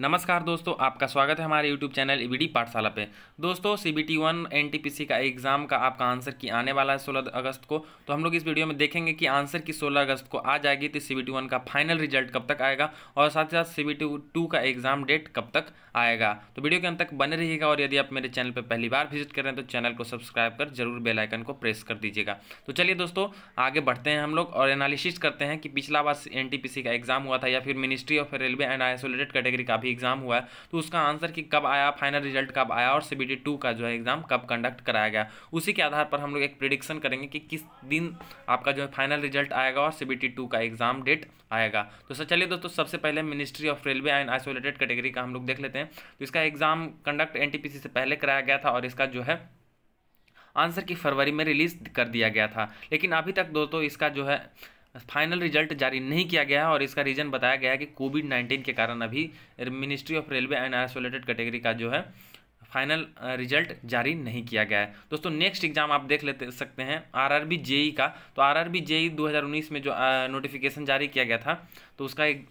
नमस्कार दोस्तों आपका स्वागत है हमारे YouTube channel E e B Pathshala पे दोस्तों C B T one N T P C का एग्ज़ाम का आपका आंसर की आने वाला है 16 अगस्त को तो हम लोग इस वीडियो में देखेंगे कि आंसर की 16 अगस्त को आ जाएगी तो सी बी टी वन का फाइनल रिजल्ट कब तक आएगा और साथ ही साथ सी बी टी टू का एग्ज़ाम डेट कब तक आएगा तो वीडियो के अंत तक बने रहिएगा और यदि आप मेरे चैनल पर पहली बार विजिट कर रहे हैं तो चैनल को सब्सक्राइब कर जरूर बेलाइकन को प्रेस कर दीजिएगा तो चलिए दोस्तों आगे बढ़ते हैं हम लोग और एनालिसिस करते हैं कि पिछला बार एन टी पी सी का एग्ज़ाम हुआ था या फिर ministry of railway and isolated category का अभी एग्ज़ाम हुआ है तो उसका आंसर कि कब आया फाइनल रिजल्ट कब आया और सी बी का जो है एग्ज़ाम कब कंडक्ट कराया गया उसी के आधार पर हम लोग एक प्रिडिक्शन करेंगे कि किस दिन आपका जो है फाइनल रिजल्ट आएगा और सी बी का एग्ज़ाम डेट आएगा तो सर चलिए दोस्तों सबसे पहले ministry of railway and isolated category का हम लोग देख लेते हैं तो इसका एग्ज़ाम कंडक्ट एन से पहले कराया गया था और इसका जो है आंसर की फरवरी में रिलीज़ कर दिया गया था लेकिन अभी तक दोस्तों इसका जो है फाइनल रिजल्ट जारी नहीं किया गया है और इसका रीज़न बताया गया है कि कोविड नाइन्टीन के कारण अभी ministry of railway and isolated category का जो है फाइनल रिजल्ट uh, जारी नहीं किया गया है दोस्तों नेक्स्ट एग्जाम आप देख लेते सकते हैं आरआरबी जेई e का तो आरआरबी जेई 2019 में जो नोटिफिकेशन uh, जारी किया गया था तो उसका एक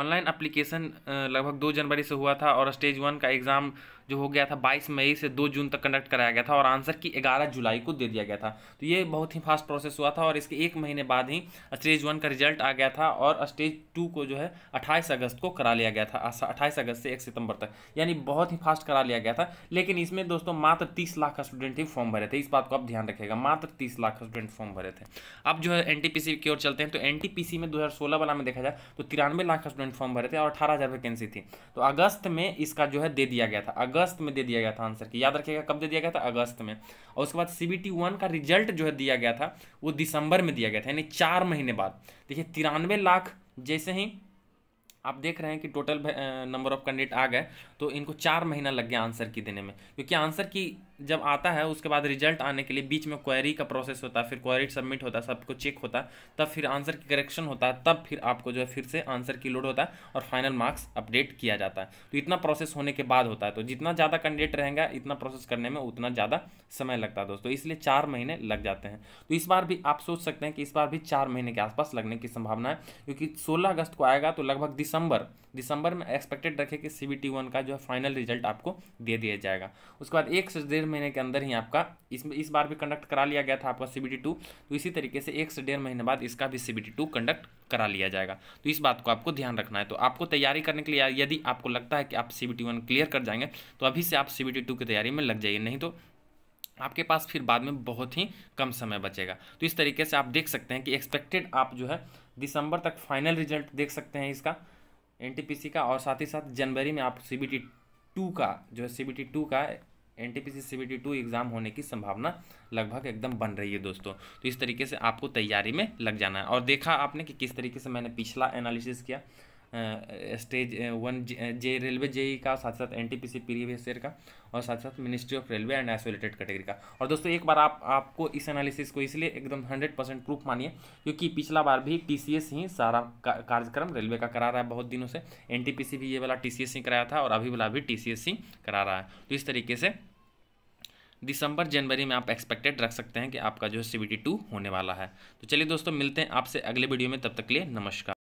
ऑनलाइन अप्लीकेशन uh, लगभग दो जनवरी से हुआ था और स्टेज वन का एग्ज़ाम जो हो गया था 22 मई से 2 जून तक कंडक्ट कराया गया था और आंसर की 11 जुलाई को दे दिया गया था तो ये बहुत ही फास्ट प्रोसेस हुआ था और इसके एक महीने बाद ही स्टेज वन का रिजल्ट आ गया था और स्टेज टू को जो है 28 अगस्त को करा लिया गया था 28 अगस्त से 1 सितंबर तक यानी बहुत ही फास्ट करा लिया गया था लेकिन इसमें दोस्तों मात्र तीस लाख स्टूडेंट ही फॉर्म भरे थे इस बात को आप ध्यान रखेगा मात्र तीस लाख स्टूडेंट फॉर्म भरे थे अब जो है एन की ओर चलते हैं तो एन में दो वाला में देखा जाए तो तिरानवे लाख स्टूडेंट फॉर्म भरे थे और अठारह वैकेंसी थी तो अगस्त में इसका जो है दे दिया गया था अगस्त अगस्त में दे दिया गया था आंसर की याद रखिएगा कब दे दिया गया था अगस्त में और उसके बाद सी बी टी वन का रिजल्ट जो है दिया गया था वो दिसंबर में दिया गया था यानी चार महीने बाद देखिए तिरानवे लाख जैसे ही आप देख रहे हैं कि टोटल नंबर ऑफ कैंडिडेट आ गए तो इनको चार महीना लग गया आंसर की देने में क्योंकि आंसर की जब आता है उसके बाद रिजल्ट आने के लिए बीच में क्वेरी का प्रोसेस होता है फिर क्वेरी सबमिट होता है सबको चेक होता है तब फिर आंसर की करेक्शन होता है तब फिर आपको जो है फिर से आंसर की लोड होता है और फाइनल मार्क्स अपडेट किया जाता है तो इतना प्रोसेस होने के बाद होता है तो जितना ज़्यादा कैंडिडेट रहेगा इतना प्रोसेस करने में उतना ज़्यादा समय लगता है दोस्तों इसलिए चार महीने लग जाते हैं तो इस बार भी आप सोच सकते हैं कि इस बार भी चार महीने के आसपास लगने की संभावना है क्योंकि सोलह अगस्त को आएगा तो लगभग दिसंबर दिसंबर में एक्सपेक्टेड रखें कि सी बी टी वन का जो है फाइनल रिजल्ट आपको दे दिया जाएगा उसके बाद एक से महीने के अंदर ही आपका इस इस बार भी कंडक्ट करा लिया गया था आपका सी बी टू तो इसी तरीके से एक से डेढ़ महीने बाद इसका भी सी बी टू कंडक्ट करा लिया जाएगा तो इस बात को आपको ध्यान रखना है तो आपको तैयारी करने के लिए यदि आपको लगता है कि आप C B T one clear कर जाएंगे तो अभी से आप सी बी टी टू की तैयारी में लग जाइए नहीं तो आपके पास फिर बाद में बहुत ही कम समय बचेगा तो इस तरीके से आप देख सकते हैं कि एक्सपेक्टेड आप जो है दिसंबर तक फाइनल रिजल्ट देख सकते हैं इसका एन का और साथ ही साथ जनवरी में आप सी बी टी टू का जो है सी बी टी टू का एन टी पी एग्ज़ाम होने की संभावना लगभग एकदम बन रही है दोस्तों तो इस तरीके से आपको तैयारी में लग जाना है और देखा आपने कि किस तरीके से मैंने पिछला एनालिसिस किया स्टेज वन जे रेलवे जेई का साथ साथ N T P C previous year का और साथ साथ ministry of railway and isolated category का और दोस्तों एक बार आप आपको इस एनालिसिस को इसलिए एकदम हंड्रेड परसेंट प्रूफ मानिए क्योंकि पिछला बार भी टी सी एस ही सारा कार्यक्रम रेलवे का करा रहा है बहुत दिनों से एन टी पी सी भी ये वाला टी सी एस ही कराया था और अभी वाला भी टी सी एस ही करा रहा है तो इस तरीके से दिसंबर जनवरी में आप एक्सपेक्टेड रख सकते हैं कि आपका जो है सी होने वाला है तो चलिए दोस्तों मिलते हैं आपसे अगले वीडियो में तब तक के लिए नमस्कार